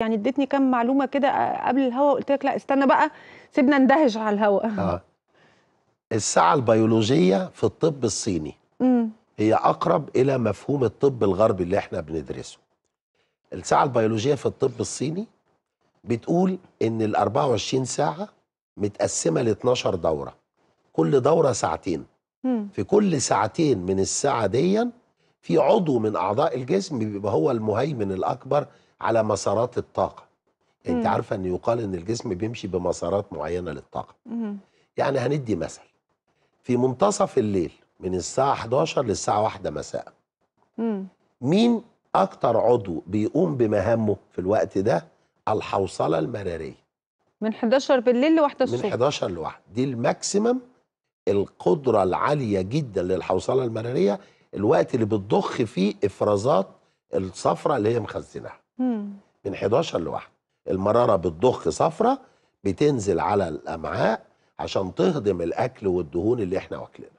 يعني اديتني كام معلومه كده قبل الهوا وقلت لك لا استنى بقى سيبنا ندهش على الهوا اه الساعه البيولوجيه في الطب الصيني امم هي اقرب الى مفهوم الطب الغربي اللي احنا بندرسه الساعه البيولوجيه في الطب الصيني بتقول ان ال 24 ساعه متقسمه ل 12 دوره كل دوره ساعتين مم. في كل ساعتين من الساعه دي في عضو من اعضاء الجسم بيبقى هو المهيمن الاكبر على مسارات الطاقه يعني انت عارفه ان يقال ان الجسم بيمشي بمسارات معينه للطاقه يعني هندي مثل في منتصف الليل من الساعه 11 للساعه 1 مساء مين اكتر عضو بيقوم بمهامه في الوقت ده الحوصله المراريه من 11 بالليل لواحدة الصبح من 11 لوحده دي الماكسيمم القدرة العالية جدا للحوصلة المرارية الوقت اللي بتضخ فيه إفرازات الصفرة اللي هي مخزنها من 11 لواحد المراره بتضخ صفرة بتنزل على الامعاء عشان تهضم الاكل والدهون اللي احنا واكلينها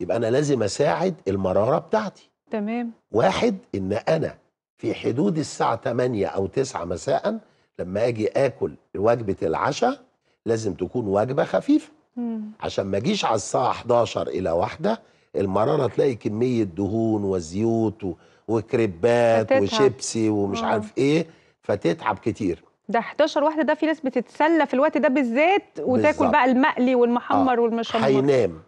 يبقى انا لازم اساعد المراره بتاعتي تمام واحد ان انا في حدود الساعه 8 او 9 مساء لما اجي اكل وجبه العشاء لازم تكون وجبه خفيفه مم. عشان ما اجيش على الساعه 11 الى واحدة المراره تلاقي كميه دهون وزيوت و... وكريبات وشيبسي ومش أوه. عارف ايه فتتعب كتير ده 11 واحده ده في ناس بتتسلى في الوقت ده بالذات وتاكل بالزبط. بقى المقلي والمحمر آه. والمشمر هينام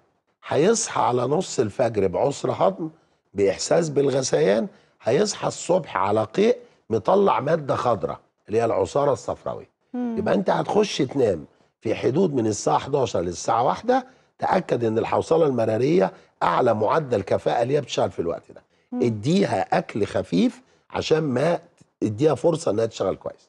هيصحى على نص الفجر بعسر هضم باحساس بالغثيان هيصحى الصبح على قيء مطلع ماده خضراء اللي هي العصاره الصفراوي يبقى انت هتخش تنام في حدود من الساعه 11 للساعه 1 تاكد ان الحوصله المراريه اعلى معدل كفاءه ليها بتشتغل في الوقت ده اديها اكل خفيف عشان ما اديها فرصه انها تشتغل كويس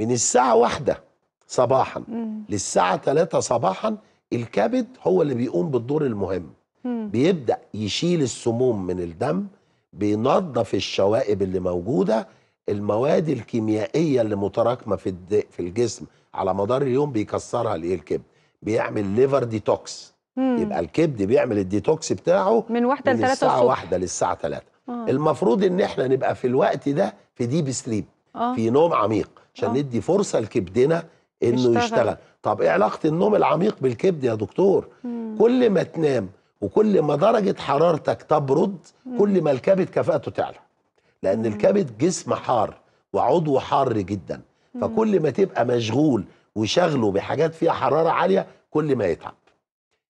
من الساعه واحدة صباحا للساعه 3 صباحا الكبد هو اللي بيقوم بالدور المهم بيبدا يشيل السموم من الدم بينظف الشوائب اللي موجوده المواد الكيميائيه اللي متراكمه في في الجسم على مدار اليوم بيكسرها ليه الكبد بيعمل ليفر ديتوكس مم. يبقى الكبد بيعمل الديتوكس بتاعه من واحدة لثلاثة الساعة واحدة للساعة ثلاثة آه. المفروض ان احنا نبقى في الوقت ده في ديب سليب آه. في نوم عميق عشان آه. ندي فرصة لكبدنا انه يشتغل. يشتغل طب ايه علاقة النوم العميق بالكبد يا دكتور مم. كل ما تنام وكل ما درجة حرارتك تبرد مم. كل ما الكبد كفاءته تعلى لأن مم. الكبد جسم حار وعضو حار جدا فكل ما تبقى مشغول وشغله بحاجات فيها حرارة عالية كل ما يتعب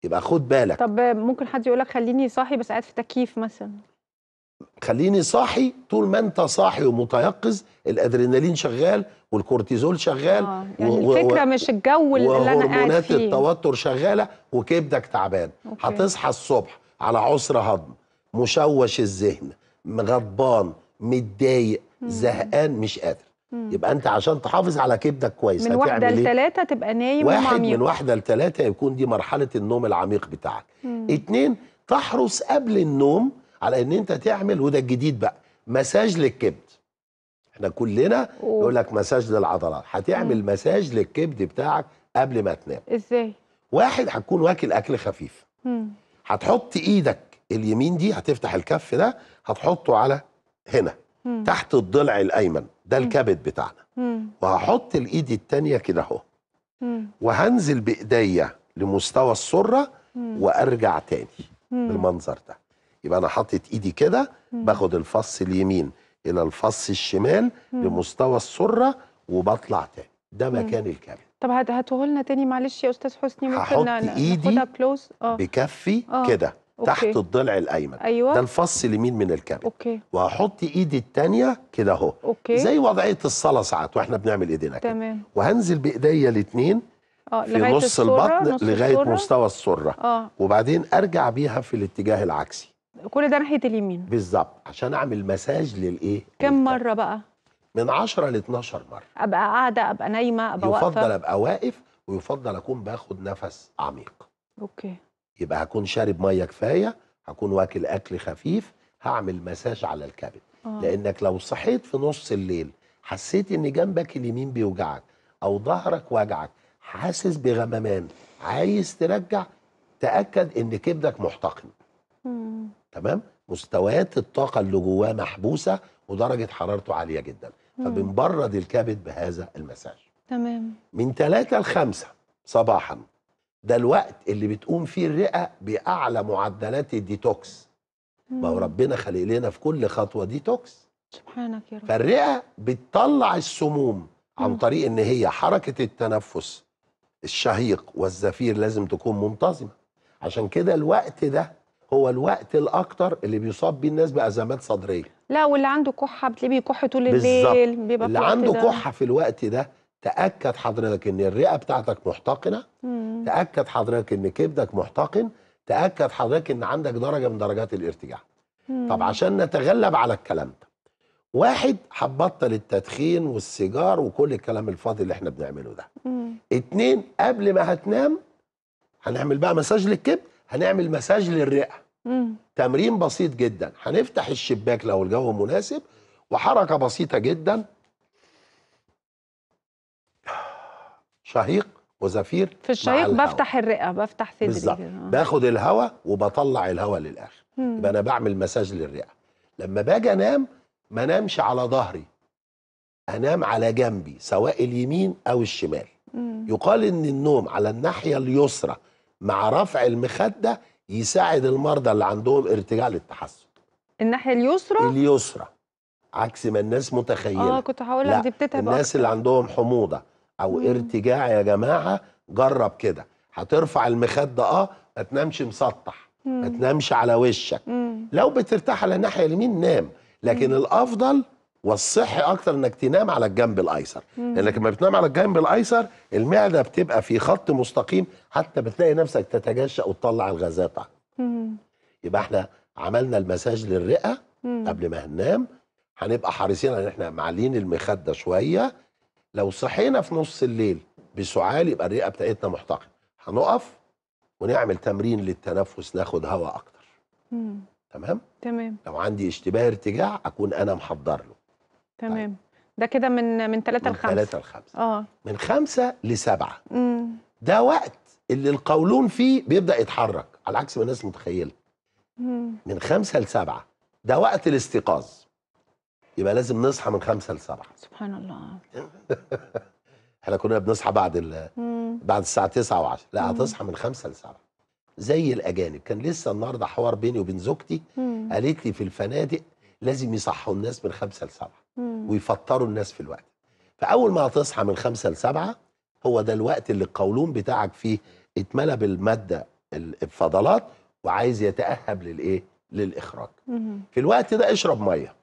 يبقى خد بالك طب ممكن حد يقول لك خليني صاحي بس قاعد في تكييف مثلا خليني صاحي طول ما انت صاحي ومتيقظ الادرينالين شغال والكورتيزول شغال آه يعني و الفكره و مش الجو اللي انا قاعد فيه وهرمونات التوتر شغاله وكبدك تعبان هتصحى الصبح على عسر هضم مشوش الذهن غضبان متضايق زهقان مش قادر يبقى انت عشان تحافظ على كبدك كويس من واحده إيه؟ لثلاثه تبقى نايم واحد ومعميق. من واحده لثلاثه يكون دي مرحله النوم العميق بتاعك مم. اتنين تحرص قبل النوم على ان انت تعمل وده الجديد بقى مساج للكبد احنا كلنا يقول لك مساج للعضلات هتعمل مساج للكبد بتاعك قبل ما تنام ازاي واحد هتكون واكل اكل خفيف مم. هتحط ايدك اليمين دي هتفتح الكف ده هتحطه على هنا مم. تحت الضلع الايمن ده الكبد بتاعنا وهحط الايد التانية كده اهو وهنزل بايديا لمستوى السره وارجع تاني بالمنظر ده يبقى انا حاطط ايدي كده باخد الفص اليمين الى الفص الشمال لمستوى السره وبطلع تاني ده مكان الكبد طب هتقول لنا تاني معلش يا استاذ حسني ممكن هحط ايدي كلوز اه بكفي آه. كده أوكي. تحت الضلع الايمن أيوة. ده الفص اليمين من الكبد أوكي. وهحط ايدي الثانيه كده اهو زي وضعيه الصلاه ساعات واحنا بنعمل ايدينا كده تمام. وهنزل بايديا الاثنين آه، في نص البطن نص لغايه السرة. مستوى الصورة. آه. وبعدين ارجع بيها في الاتجاه العكسي كل ده ناحيه اليمين بالظبط عشان اعمل مساج للايه كم مره بقى من 10 ل 12 مره ابقى قاعده ابقى نايمه ابقى واقفه يفضل ابقى واقف ويفضل اكون باخد نفس عميق اوكي يبقى هكون شارب ميه كفايه هكون واكل اكل خفيف هعمل مساج على الكبد آه. لانك لو صحيت في نص الليل حسيت ان جنبك اليمين بيوجعك او ظهرك وجعك حاسس بغممان عايز ترجع تاكد ان كبدك محتقن تمام مستويات الطاقه اللي جواه محبوسه ودرجه حرارته عاليه جدا فبنبرد الكبد بهذا المساج تمام من ثلاثة لخمسة صباحا ده الوقت اللي بتقوم فيه الرئه باعلى معدلات الديتوكس ما هو ربنا خلق لنا في كل خطوه ديتوكس سبحانك يا رب فالرئه بتطلع السموم عن طريق ان هي حركه التنفس الشهيق والزفير لازم تكون منتظمه عشان كده الوقت ده هو الوقت الاكتر اللي بيصاب بيه الناس بازمات صدريه لا واللي عنده كحه بتلاقيه بيكح طول الليل بيبقى اللي عنده كحه في الوقت ده تاكد حضرتك ان الرئه بتاعتك محتقنه مم. تاكد حضرتك ان كبدك محتقن تاكد حضرتك ان عندك درجه من درجات الارتجاع مم. طب عشان نتغلب على الكلام ده واحد هتبطل التدخين والسيجار وكل الكلام الفاضي اللي احنا بنعمله ده مم. اتنين قبل ما هتنام هنعمل بقى مساج للكبد هنعمل مساج للرئه مم. تمرين بسيط جدا هنفتح الشباك لو الجو مناسب وحركه بسيطه جدا شهيق وزفير في الشهيق بفتح الرئه بفتح صدري بالظبط آه. باخد الهواء وبطلع الهواء للاخر يبقى انا بعمل مساج للرئه لما باجي انام ما نامش على ظهري انام على جنبي سواء اليمين او الشمال مم. يقال ان النوم على الناحيه اليسرى مع رفع المخده يساعد المرضى اللي عندهم ارتجاع للتحسن الناحيه اليسرى اليسرى عكس ما الناس متخيله اه كنت هقول لك دي بتتعب الناس أكثر. اللي عندهم حموضه او مم. ارتجاع يا جماعه جرب كده هترفع المخده اه ما تنامش مسطح ما تنامش على وشك مم. لو بترتاح على الناحيه اليمين نام لكن مم. الافضل والصحي اكتر انك تنام على الجنب الايسر لانك لما بتنام على الجنب الايسر المعده بتبقى في خط مستقيم حتى بتلاقي نفسك تتجشأ وتطلع الغازات يبقى احنا عملنا المساج للرئه قبل ما هننام هنبقى حريصين ان احنا معلين المخده شويه لو صحينا في نص الليل بسعال يبقى الرئه بتاعتنا محتقنه هنقف ونعمل تمرين للتنفس ناخد هواء اكتر مم. تمام تمام لو عندي اشتباه ارتجاع اكون انا محضر له تمام طيب. ده كده من من 3 ل 5 من 3 ل 5 اه من 5 ل 7 ده وقت اللي القولون فيه بيبدا يتحرك على عكس ما الناس متخيله من 5 ل 7 ده وقت الاستيقاظ يبقى لازم نصحى من خمسة لسبعة سبحان الله احنا كنا بنصحى بعد ال... بعد الساعة 9 و10 لا هتصحى من خمسة لسبعة زي الأجانب كان لسه النهاردة حوار بيني وبين زوجتي قالت لي في الفنادق لازم يصحوا الناس من خمسة لسبعة ويفطروا الناس في الوقت فأول ما هتصحى من خمسة لسبعة هو ده الوقت اللي القولون بتاعك فيه اتملى بالمادة الفضلات وعايز يتأهب للإيه؟ للإخراج في الوقت ده اشرب مية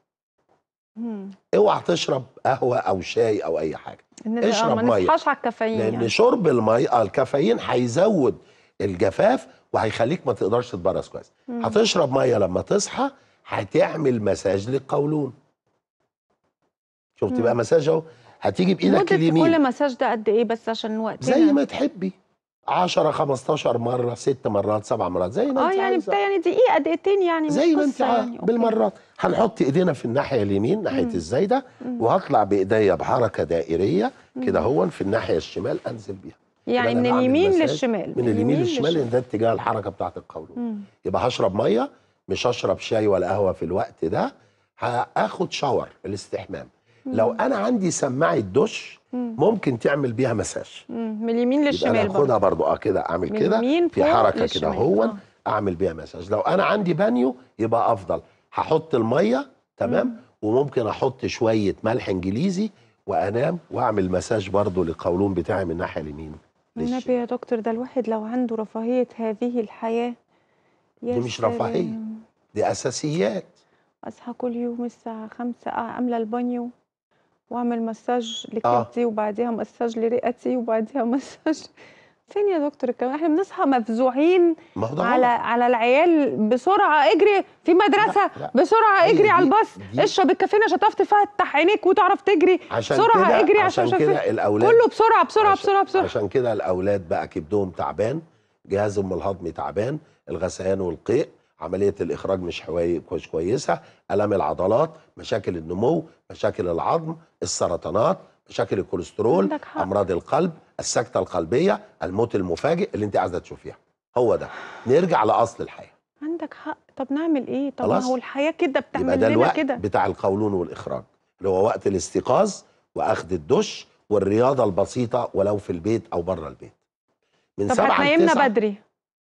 اوعى تشرب قهوه او شاي او اي حاجه إن اشرب آه، ميه على الكافيين لان يعني. شرب الميه آه، الكافيين هيزود الجفاف وهيخليك ما تقدرش تتبرز كويس هتشرب ميه لما تصحى هتعمل مساج للقولون شفتي بقى مساج اهو هتيجي بايدك اليمين كل مساج ده قد ايه بس عشان الوقت زي ما تحبي 10 15 مره ست مرات سبع مرات زي ما آه، انت اه يعني عايزة. يعني دقيقه دقيقتين يعني زي ما انت يعني. بالمرات هنحط ايدينا في الناحيه اليمين ناحيه الزايده وهطلع بايديا بحركه دائريه كده هو في الناحيه الشمال انزل بيها يعني من اليمين للشمال من اليمين للشمال ان ده اتجاه الحركه بتاعت القولون يبقى هشرب ميه مش هشرب شاي ولا قهوه في الوقت ده هاخد شاور الاستحمام لو انا عندي سماعه دش ممكن تعمل بيها مساج من اليمين للشمال برضه برضه اه كده اعمل كده في حركه كده هو آه. اعمل بيها مساج لو انا عندي بانيو يبقى افضل هحط الميه تمام مم. وممكن احط شويه ملح انجليزي وانام واعمل مساج برضه للقولون بتاعي من الناحيه اليمين النبي يا دكتور ده الواحد لو عنده رفاهيه هذه الحياه دي مش رفاهيه دي اساسيات اصحى كل يوم الساعه 5 آه، املى البانيو واعمل مساج لكبدي آه. وبعديها مساج لرئتي وبعديها مساج فين يا دكتور الكلام احنا بنصحى مفزوعين على على العيال بسرعه اجري في مدرسه لا لا. بسرعه اجري دي على الباص اشرب الكافيين تعرف تفتح عينيك وتعرف تجري عشان بسرعه اجري عشان, عشان كده الاولاد كله بسرعه بسرعه عشان بسرعه بسرعه عشان كده الاولاد بقى كبدهم تعبان جهازهم الهضمي تعبان الغثيان والقيء عمليه الاخراج مش مش كويسه الام العضلات مشاكل النمو مشاكل العظم السرطانات مشاكل الكوليسترول امراض القلب السكته القلبيه الموت المفاجئ اللي انت عايزه تشوفيها هو ده نرجع لاصل الحياه عندك حق طب نعمل ايه طب ما هو الحياه كده بتعمل لنا كده بتاع القولون والاخراج اللي هو وقت الاستيقاظ واخذ الدش والرياضه البسيطه ولو في البيت او بره البيت من طب نايمنا بدري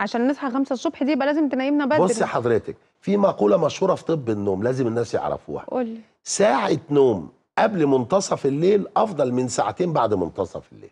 عشان نصحى 5 الصبح دي يبقى لازم تنيمنا بدري بصي حضرتك في مقوله مشهوره في طب النوم لازم الناس يعرفوها قولي ساعه نوم قبل منتصف الليل افضل من ساعتين بعد منتصف الليل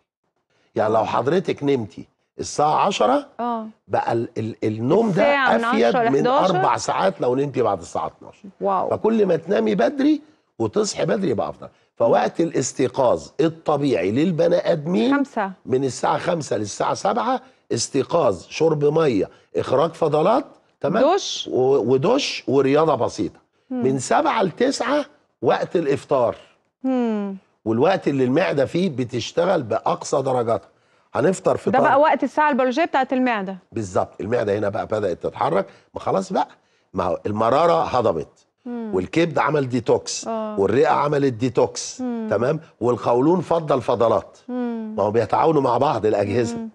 يعني لو حضرتك نمتي الساعة 10 اه بقى الـ الـ النوم ده أفيد من, من أربع ساعات لو نمتي بعد الساعة 12 واو فكل ما تنامي بدري وتصحي بدري يبقى أفضل فوقت الاستيقاظ الطبيعي للبني آدمين خمسة من الساعة 5 للساعة 7 استيقاظ شرب ميه اخراج فضلات تمام دش ودش ورياضه بسيطه مم. من سبعة لتسعة وقت الافطار مم. والوقت اللي المعده فيه بتشتغل باقصى درجاتها هنفطر في ده بقى وقت الساعه البيولوجيه بتاعت المعده بالظبط المعده هنا بقى بدات تتحرك ما خلاص بقى ما المراره هضمت والكبد عمل ديتوكس أوه. والرئه عملت ديتوكس مم. تمام والقولون فضل فضلات ما هو بيتعاونوا مع بعض الاجهزه مم.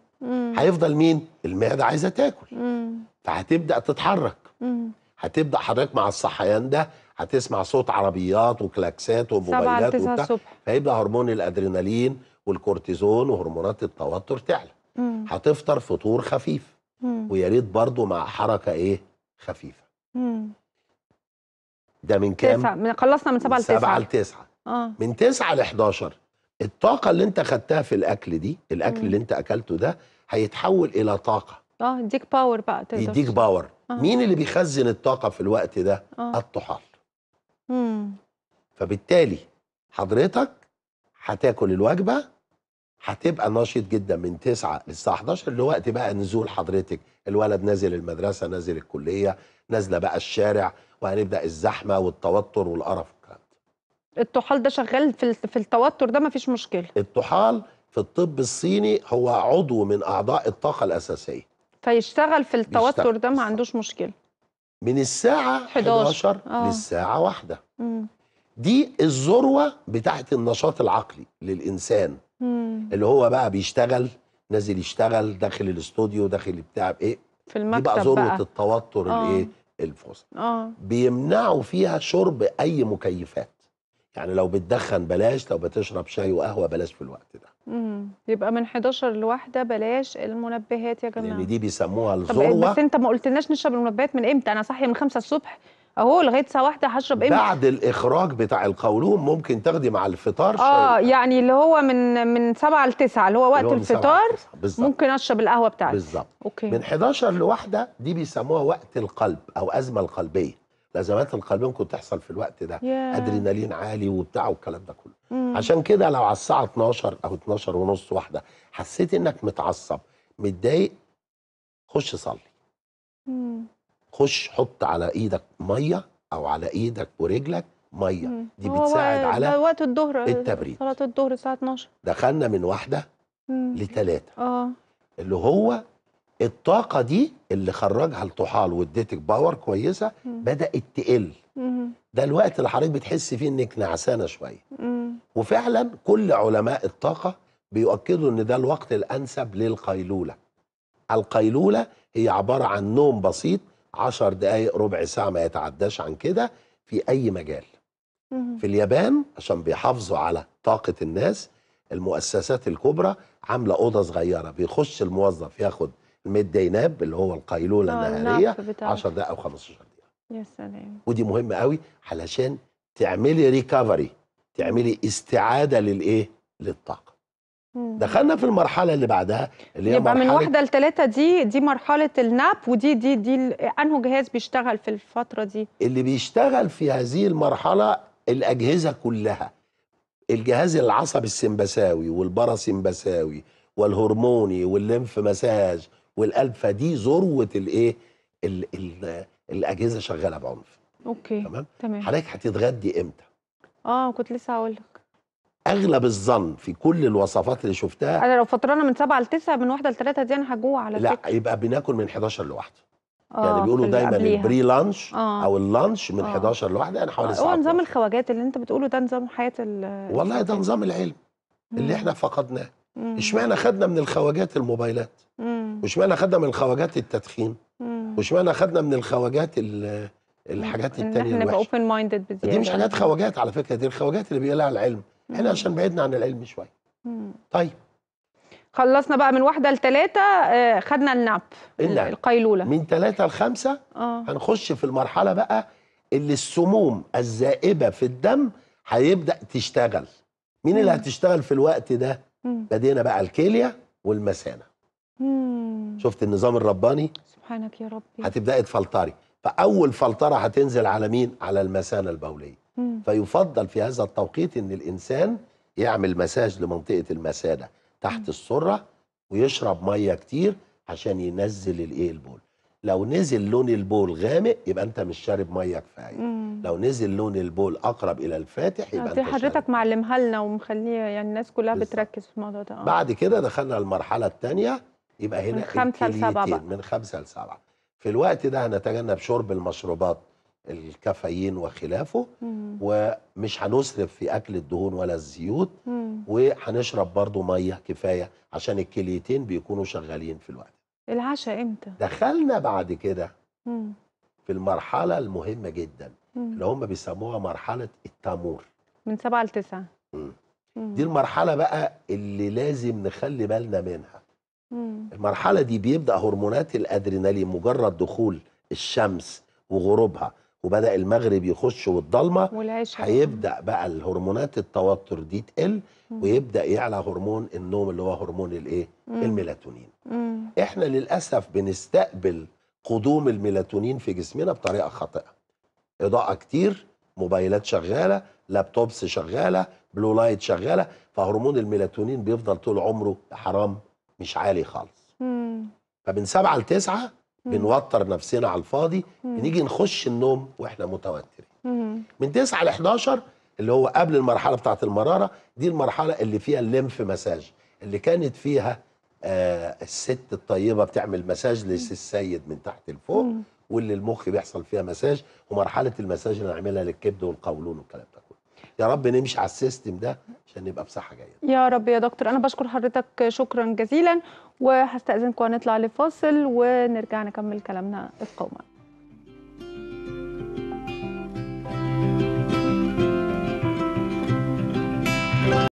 هيفضل مين المعده عايزه تاكل مم. فهتبدا تتحرك مم. هتبدا حضرتك مع الصحيان ده هتسمع صوت عربيات وكلاكسات وموبايلات وبتاع الصبح. فيبدا هرمون الادرينالين والكورتيزون وهرمونات التوتر تعلى هتفطر فطور خفيف ويا ريت برضه مع حركه ايه خفيفه مم. ده من كام؟ تسعة. من خلصنا من 7 ل 9 7 ل 9 اه من 9 ل 11 الطاقه اللي انت خدتها في الاكل دي الاكل مم. اللي انت اكلته ده هيتحول الى طاقه اه يديك باور بقى تقدر يديك باور آه. مين اللي بيخزن الطاقه في الوقت ده آه. الطحال مم. فبالتالي حضرتك هتاكل الوجبه هتبقى نشيط جدا من 9 للساعه 11 لوقت بقى نزول حضرتك الولد نازل المدرسه نازل الكليه نازله بقى الشارع وهنبدا الزحمه والتوتر والقرف الطحال ده شغال في في التوتر ده ما فيش مشكله الطحال في الطب الصيني هو عضو من اعضاء الطاقه الاساسيه فيشتغل في التوتر ده ما عندوش مشكله من الساعه 11, 11 آه. للساعه واحدة مم. دي الذروه بتاعت النشاط العقلي للانسان مم. اللي هو بقى بيشتغل نازل يشتغل داخل الاستوديو داخل بتاع ايه في المكتب دي بقى ذروه التوتر آه. الايه الفوز آه. بيمنعوا فيها شرب اي مكيفات يعني لو بتدخن بلاش لو بتشرب شاي وقهوه بلاش في الوقت ده امم يبقى من 11 لواحدة بلاش المنبهات يا جماعه لان دي بيسموها الذروه بس انت ما قلتلناش نشرب المنبهات من امتى انا صاحيه من 5 الصبح اهو لغايه الساعه 1 هشرب امتى بعد الاخراج بتاع القولون ممكن تاخدي مع الفطار شاي اه يعني اللي هو من من 7 ل 9 اللي هو وقت اللي هو الفطار ممكن اشرب القهوه بتاعتي بالظبط اوكي من 11 لواحدة دي بيسموها وقت القلب او ازمه القلبيه الازمات القلبيه ممكن تحصل في الوقت ده yeah. ادرينالين عالي وبتاع والكلام ده كله mm. عشان كده لو على الساعه 12 او 12 ونص واحده حسيت انك متعصب متضايق خش صلي mm. خش حط على ايدك ميه او على ايدك ورجلك ميه mm. دي بتساعد على وقت الظهر التبريد صلاه الظهر الساعه 12 دخلنا من واحده لثلاثه اه اللي هو الطاقه دي اللي خرجها الطحال واديتك باور كويسه بدات تقل ده الوقت اللي حضرتك بتحس فيه انك نعسانه شويه وفعلا كل علماء الطاقه بيؤكدوا ان ده الوقت الانسب للقيلوله القيلوله هي عباره عن نوم بسيط 10 دقائق ربع ساعه ما يتعداش عن كده في اي مجال في اليابان عشان بيحافظوا على طاقه الناس المؤسسات الكبرى عامله اوضه صغيره بيخش الموظف ياخد 100 ديناب اللي هو القيلوله آه، النهاريه 10 دقائق او 15 دقيقه يا سلام ودي مهمه قوي علشان تعملي ريكفري تعملي استعاده للايه للطاقه دخلنا في المرحله اللي بعدها اللي هي يبقى مرحلة من واحده لثلاثه دي دي مرحله الناب ودي دي دي انه جهاز بيشتغل في الفتره دي اللي بيشتغل في هذه المرحله الاجهزه كلها الجهاز العصبي السمبساوي والباراسمبساوي والهرموني والليمف مساج والقلب فدي ذروه الايه الاجهزه شغاله بعنف اوكي تمام تمام حضرتك هتتغدي امتى اه كنت لسه هقول لك اغلب الظن في كل الوصفات اللي شفتها انا لو فطرانه من 7 ل 9 من 1 ل 3 دي انا هجوع على لا فكره لا يبقى بناكل من 11 1 آه يعني بيقولوا دايما البري لانش آه او اللانش من آه 11 1 انا حوالي آه هو نظام الخواجات اللي انت بتقوله ده نظام حياه والله ده نظام العلم اللي احنا فقدناه اشمعنى خدنا من الخواجات الموبايلات واشمعنى خدنا من الخواجات التدخين واشمعنى خدنا من الخواجات الحاجات التانية احنا نبقى اوبن مايندد بزياده دي مش حاجات خواجات على فكره دي الخواجات اللي بيقولها العلم احنا عشان بعدنا عن العلم شويه طيب خلصنا بقى من واحدة لثلاثة آه، خدنا الناب إيه القيلولة من ثلاثة لخمسة آه. هنخش في المرحلة بقى اللي السموم الزائبة في الدم هيبدأ تشتغل مين مم. اللي هتشتغل في الوقت ده بدينا بقى الكليه والمثانه شفت النظام الرباني سبحانك يا ربي هتبداي تفلتري فاول فلتره هتنزل على مين على المثانه البوليه مم. فيفضل في هذا التوقيت ان الانسان يعمل مساج لمنطقه المثانه تحت مم. السره ويشرب ميه كتير عشان ينزل الايه البول لو نزل لون البول غامق يبقى انت مش شارب ميه كفايه لو نزل لون البول اقرب الى الفاتح يبقى انت حضرتك معلمها لنا ومخليه يعني الناس كلها بالزبط. بتركز في الموضوع ده آه. بعد كده دخلنا المرحله الثانيه يبقى هنا من خمسه لسبعه من خمسه لسبعه في الوقت ده هنتجنب شرب المشروبات الكافيين وخلافه مم. ومش هنسرف في اكل الدهون ولا الزيوت وهنشرب برضو ميه كفايه عشان الكليتين بيكونوا شغالين في الوقت العشاء امتى دخلنا بعد كده في المرحله المهمه جدا مم. اللي هم بيسموها مرحله التامور من سبعة لتسعة دي المرحله بقى اللي لازم نخلي بالنا منها مم. المرحله دي بيبدا هرمونات الادرينالين مجرد دخول الشمس وغروبها وبدا المغرب يخش والضلمه هيبدا بقى الهرمونات التوتر دي تقل ويبدا يعلى هرمون النوم اللي هو هرمون الايه الميلاتونين مم. احنا للاسف بنستقبل قدوم الميلاتونين في جسمنا بطريقه خاطئه اضاءه كتير موبايلات شغاله لابتوبس شغاله بلو لايت شغاله فهرمون الميلاتونين بيفضل طول عمره حرام مش عالي خالص مم. فمن سبعة لتسعة بنوتر نفسنا على الفاضي نيجي نخش النوم واحنا متوترين من 9 ل 11 اللي هو قبل المرحله بتاعه المراره دي المرحله اللي فيها الليمف مساج اللي كانت فيها آه الست الطيبه بتعمل مساج للسيد من تحت لفوق واللي المخ بيحصل فيها مساج ومرحله المساج اللي هنعملها للكبد والقولون والكلام ده يا رب نمشي على السيستم ده عشان نبقى بصحه جيده يا رب يا دكتور انا بشكر حضرتك شكرا جزيلا وهستاذنكم هنطلع لفاصل ونرجع نكمل كلامنا اقامه